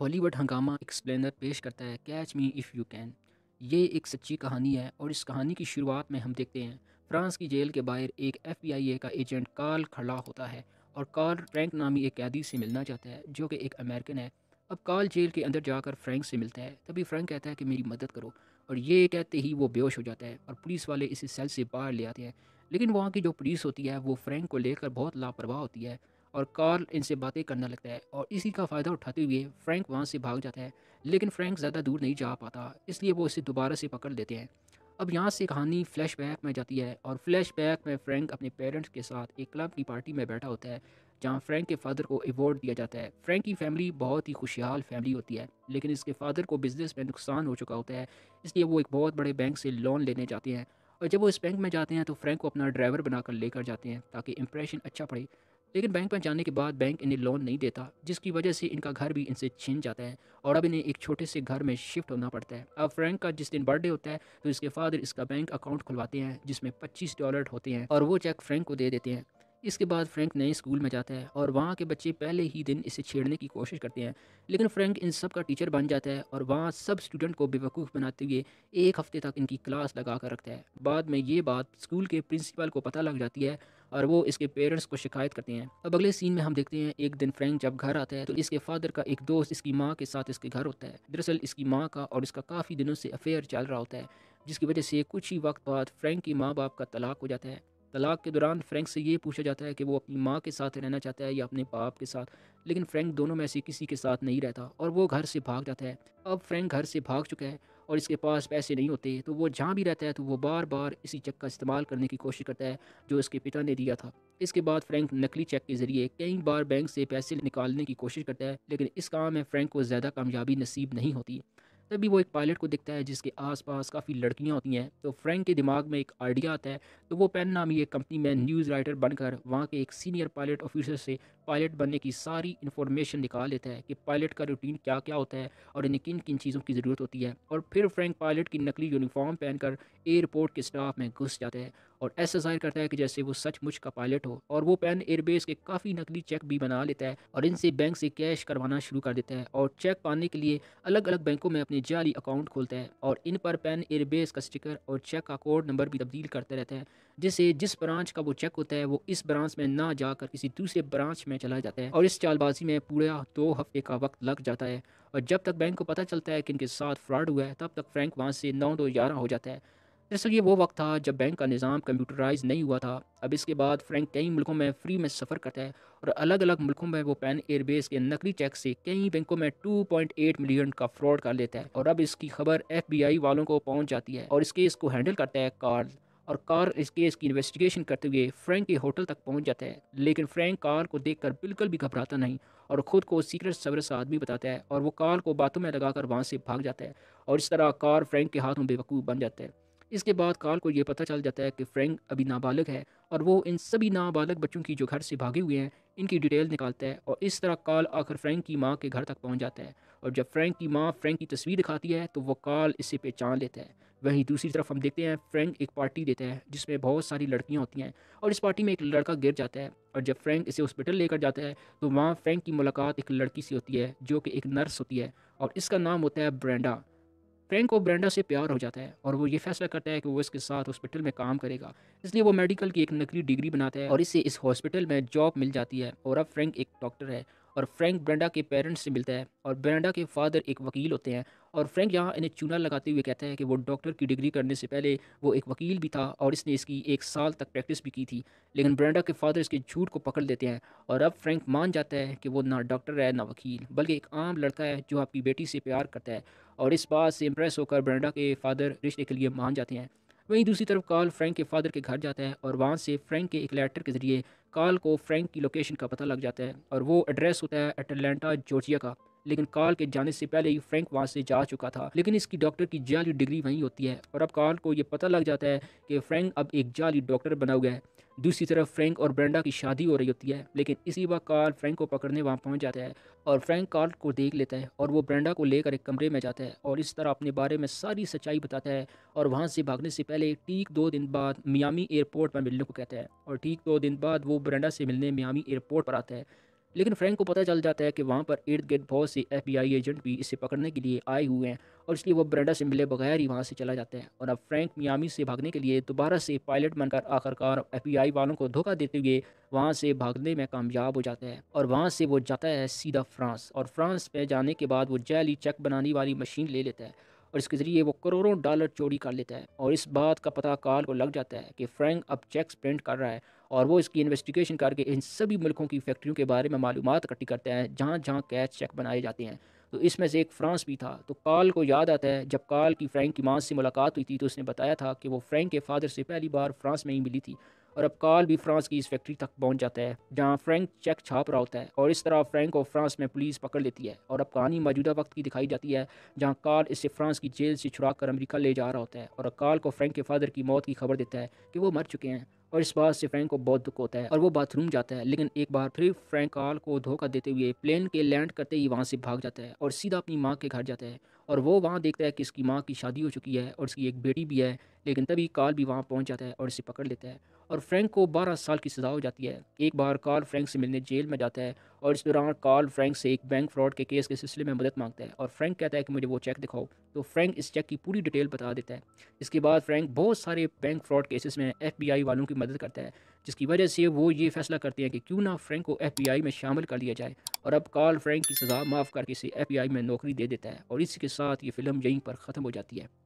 Hollywood हंगामा explainer पेश करता है catch me if you can ये एक सच्ची कहानी है और इस कहानी की शुरुआत में हम देखते हैं फ्रांस की जेल के बाहर एक एफ का एजेंट कार्ल खड़ा होता है और कार्ल फ्रैंक नामी एक कैदी से मिलना चाहता है जो कि एक अमेरिकन है अब कार्ल जेल के अंदर जाकर फ्रैंक से मिलता है तभी फ्रैंक कहता है कि मेरी मदद करो और ये कहते ही वो बेहोश हो जाता है और पुलिस वाले इसे सेल से बाहर ले आते हैं लेकिन वहाँ की जो पुलिस होती है वो फ्रैंक को लेकर बहुत लापरवाह होती है और कार्ल इनसे बातें करने लगता है और इसी का फ़ायदा उठाते हुए फ्रैंक वहाँ से भाग जाता है लेकिन फ्रैंक ज़्यादा दूर नहीं जा पाता इसलिए वो इसे दोबारा से पकड़ लेते हैं अब यहाँ से कहानी फ्लैशबैक में जाती है और फ्लैशबैक में फ्रैंक अपने पेरेंट्स के साथ एक क्लब की पार्टी में बैठा होता है जहाँ फ्रैंक के फादर को अवॉर्ड दिया जाता है फ्रैंक की फैमिली बहुत ही खुशहाल फैमिली होती है लेकिन इसके फादर को बिज़नेस में नुकसान हो चुका होता है इसलिए वो एक बहुत बड़े बैंक से लोन लेने जाते हैं और जब वो इस बैंक में जाते हैं तो फ्रैंक को अपना ड्राइवर बनाकर लेकर जाते हैं ताकि इंप्रेशन अच्छा पड़े लेकिन बैंक में जाने के बाद बैंक इन्हें लोन नहीं देता जिसकी वजह से इनका घर भी इनसे छीन जाता है और अब इन्हें एक छोटे से घर में शिफ्ट होना पड़ता है अब फ्रैंक का जिस दिन बर्थडे होता है तो इसके फादर इसका बैंक अकाउंट खुलवाते हैं जिसमें पच्चीस डॉलर होते हैं और वो चेक फ्रैंक को दे देते हैं इसके बाद फ्रैंक नए स्कूल में जाता है और वहाँ के बच्चे पहले ही दिन इसे छेड़ने की कोशिश करते हैं लेकिन फ्रैंक इन सब का टीचर बन जाता है और वहाँ सब स्टूडेंट को बेवकूफ़ बनाते हुए एक हफ्ते तक इनकी क्लास लगा कर रखता है बाद में ये बात स्कूल के प्रिंसिपल को पता लग जाती है और वो इसके पेरेंट्स को शिकायत करते हैं अब अगले सीन में हम देखते हैं एक दिन फ्रेंक जब घर आता है तो इसके फादर का एक दोस्त इसकी माँ के साथ इसके घर होता है दरअसल इसकी माँ का और इसका काफ़ी दिनों से अफेयर चल रहा होता है जिसकी वजह से कुछ ही वक्त बाद फ्रेंक की माँ बाप का तलाक हो जाता है तलाक के दौरान फ्रेंक से ये पूछा जाता है कि वो अपनी माँ के साथ रहना चाहता है या अपने बाप के साथ लेकिन फ्रेंक दोनों में से किसी के साथ नहीं रहता और वो घर से भाग जाता है अब फ्रेंक घर से भाग चुका है और इसके पास पैसे नहीं होते तो वो जहाँ भी रहता है तो वो बार बार इसी चेक का इस्तेमाल करने की कोशिश करता है जो इसके पिता ने दिया था इसके बाद फ्रैंक नकली चेक के ज़रिए कई बार बैंक से पैसे निकालने की कोशिश करता है लेकिन इस काम में फ्रैंक को ज़्यादा कामयाबी नसीब नहीं होती तभी वो एक पायलट को दिखता है जिसके आसपास काफ़ी लड़कियाँ होती हैं तो फ्रैंक के दिमाग में एक आइडिया आता है तो वो पेन नामी एक कंपनी में न्यूज़ राइटर बनकर वहाँ के एक सीनियर पायलट ऑफिसर से पायलट बनने की सारी इन्फॉर्मेशन निकाल लेता है कि पायलट का रूटीन क्या क्या होता है और इन्हें किन किन चीज़ों की ज़रूरत होती है और फिर फ्रेंक पायलट की नकली यूनिफॉर्म पहनकर एयरपोर्ट के स्टाफ में घुस जाता है और ऐसा जाहिर करता है कि जैसे वो सचमुच का पायलट हो और वो पैन एयरबेस के काफ़ी नकली चेक भी बना लेता है और इनसे बैंक से कैश करवाना शुरू कर देता है और चेक पाने के लिए अलग अलग बैंकों में अपने जाली अकाउंट खोलता है और इन पर पैन एयरबेस का स्टिकर और चेक का कोड नंबर भी तब्दील करता रहता है जिससे जिस ब्रांच का वो चेक होता है वो इस ब्रांच में ना जाकर किसी दूसरे ब्रांच में चला जाता है और इस चालबाजी में पूरा दो हफ्ते का वक्त लग जाता है और जब तक बैंक को पता चलता है कि इनके साथ फ्रॉड हुआ है तब तक फ्रैंक वहाँ से नौ दो ग्यारह हो जाता है दरअसल ये वो वक्त था जब बैंक का निज़ाम कंप्यूटराइज नहीं हुआ था अब इसके बाद फ्रैंक कई मुल्कों में फ्री में सफ़र करता है और अलग अलग मुल्कों में वो पैन एयरबेस के नकली चेक से कई बैंकों में 2.8 मिलियन का फ्रॉड कर लेता है और अब इसकी खबर एफबीआई वालों को पहुंच जाती है और इस केस को हैंडल करता है कार और कार इस केस की इन्वेस्टिगेशन करते हुए फ्रेंक के होटल तक पहुँच जाता है लेकिन फ्रेंक कार को देख बिल्कुल भी घबराता नहीं और ख़ुद को सीक्रेट सर्विस आदमी बताता है और वो कार को बातों में लगाकर वहाँ से भाग जाता है और इस तरह कार फ्रेंक के हाथों बेवकूफ़ बन जाता है इसके बाद कार्ल को ये पता चल जाता है कि फ्रैंक अभी नाबालग है और वो इन सभी नाबालग बच्चों की जो घर से भागे हुए हैं इनकी डिटेल निकालता है और इस तरह कार्ल आकर फ्रैंक की माँ के घर तक पहुँच जाता है और जब फ्रैंक की माँ फ्रैंक की तस्वीर दिखाती है तो वो कार्ल इसे पहचान लेता है वहीं दूसरी तरफ हम देखते हैं फ्रैंक एक पार्टी देता है जिसमें बहुत सारी लड़कियाँ होती हैं और इस पार्टी में एक लड़का गिर जाता है और जब फ्रैंक इसे हॉस्पिटल लेकर जाता है तो वहाँ फ्रैंक की मुलाकात एक लड़की से होती है जो कि एक नर्स होती है और इसका नाम होता है ब्रेंडा फ्रैंक को ब्रेंडा से प्यार हो जाता है और वो ये फैसला करता है कि वो इसके साथ हॉस्पिटल में काम करेगा इसलिए वो मेडिकल की एक नकली डिग्री बनाता है और इससे इस हॉस्पिटल में जॉब मिल जाती है और अब फ्रैंक एक डॉक्टर है और फ्रैंक ब्रेंडा के पेरेंट्स से मिलता है और ब्रेंडा के फादर एक वकील होते हैं और फ्रैंक यहाँ इन्हें चूना लगाते हुए कहता है कि वो डॉक्टर की डिग्री करने से पहले वो एक वकील भी था और इसने इसकी एक साल तक प्रैक्टिस भी की थी लेकिन ब्रेंडा के फादर इसके झूठ को पकड़ लेते हैं और अब फ्रैंक मान जाता है कि वो ना डॉक्टर है ना वकील बल्कि एक आम लड़का है जो आपकी बेटी से प्यार करता है और इस बात से इम्प्रेस होकर ब्रेंडा के फादर रिश्ते के लिए मान जाते हैं वहीं दूसरी तरफ कॉल फ्रैंक के फादर के घर जाता है और वहाँ से फ्रैंक के एक लेटर के ज़रिए कॉल को फ्रैंक की लोकेशन का पता लग जाता है और वो एड्रेस होता है एटलांटा जॉर्जिया का लेकिन कार्ल के जाने से पहले ही फ्रैंक वहाँ से जा चुका था लेकिन इसकी डॉक्टर की जाली डिग्री वहीं होती है और अब कार्ल को ये पता लग जाता है कि फ्रैंक अब एक जाली डॉक्टर बना हुआ है दूसरी तरफ फ्रैंक और ब्रेंडा की शादी हो रही होती है लेकिन इसी वक्त कार्ल फ्रैंक को पकड़ने वहाँ पहुँच जाता है और फ्रैंक कार्ल को देख लेता है और वो ब्रेंडा को लेकर एक कमरे में जाता है और इस तरह अपने बारे में सारी सच्चाई बताता है और वहाँ से भागने से पहले ठीक दो दिन बाद मियामी एयरपोर्ट पर मिलने को कहता है और ठीक दो दिन बाद वो ब्रेंडा से मिलने मियामी एयरपोर्ट पर आता है लेकिन फ्रैंक को पता चल जाता है कि वहाँ पर इर्द गिर्द बहुत से एफ एजेंट भी इसे पकड़ने के लिए आए हुए हैं और इसलिए वो ब्रेंडा से मिले बगैर ही वहाँ से चला जाता है और अब फ्रैंक मियामी से भागने के लिए दोबारा से पायलट बनकर आखिरकार एफ वालों को धोखा देते हुए वहाँ से भागने में कामयाब हो जाता है और वहाँ से वो जाता है सीधा फ्रांस और फ्रांस में जाने के बाद वो जैली चेक बनाने वाली मशीन ले लेता है और इसके ज़रिए वो करोड़ों डॉलर चोरी कर लेता है और इस बात का पता कार्ल को लग जाता है कि फ्रैंक अब चेक्स प्रिंट कर रहा है और वो इसकी इन्वेस्टिगेशन करके इन सभी मुल्कों की फैक्ट्रियों के बारे में मालूम इकट्ठी करते हैं जहाँ जहाँ कैच चेक बनाए जाते हैं तो इसमें से एक फ्रांस भी था तो काल को याद आता है जब काल की फ्रैंक की माँ से मुलाकात हुई थी तो उसने बताया था कि वो फ्रैंक के फादर से पहली बार फ्रांस में ही मिली थी और अब काल भी फ्रांस की इस फैक्ट्री तक पहुंच जाता है जहां फ्रैंक चेक छाप रहा होता है और इस तरह फ्रैंक को फ्रांस में पुलिस पकड़ लेती है और अब कहानी मौजूदा वक्त की दिखाई जाती है जहां काल इसे फ्रांस की जेल से छुड़ा कर अमरीका ले जा रहा होता है और कॉल को फ्रैंक के फादर की मौत की खबर देता है कि वो मर चुके हैं और इस बात से फ्रैंक को बहुत दुख होता है और वो बाथरूम जाता है लेकिन एक बार फिर फ्रैंक कॉल को धोखा देते हुए प्लेन के लैंड करते ही वहाँ से भाग जाता है और सीधा अपनी माँ के घर जाता है और वो वहाँ देखता है कि इसकी माँ की शादी हो चुकी है और इसकी एक बेटी भी है लेकिन तभी काल भी वहाँ पहुँच जाता है और इसे पकड़ लेता है और फ्रैंक को 12 साल की सज़ा हो जाती है एक बार कार्ल फ्रैंक से मिलने जेल में जाता है और इस दौरान कार्ल फ्रैंक से एक बैंक फ्रॉड के केस के सिलसिले में मदद मांगता है और फ्रैंक कहता है कि मुझे वो चेक दिखाओ तो फ्रैंक इस चेक की पूरी डिटेल बता देता है इसके बाद फ्रैंक बहुत सारे बैंक फ्रॉड केसेस में एफ वालों की मदद करता है जिसकी वजह से वो ये फैसला करते हैं कि क्यों ना फ्रैंक को एफ में शामिल कर लिया जाए और अब कार्ल फ्रैंक की सज़ा माफ़ करके इसे एफ में नौकरी दे देता है और इसी के साथ साथ ये फ़िल्म यहीं पर ख़त्म हो जाती है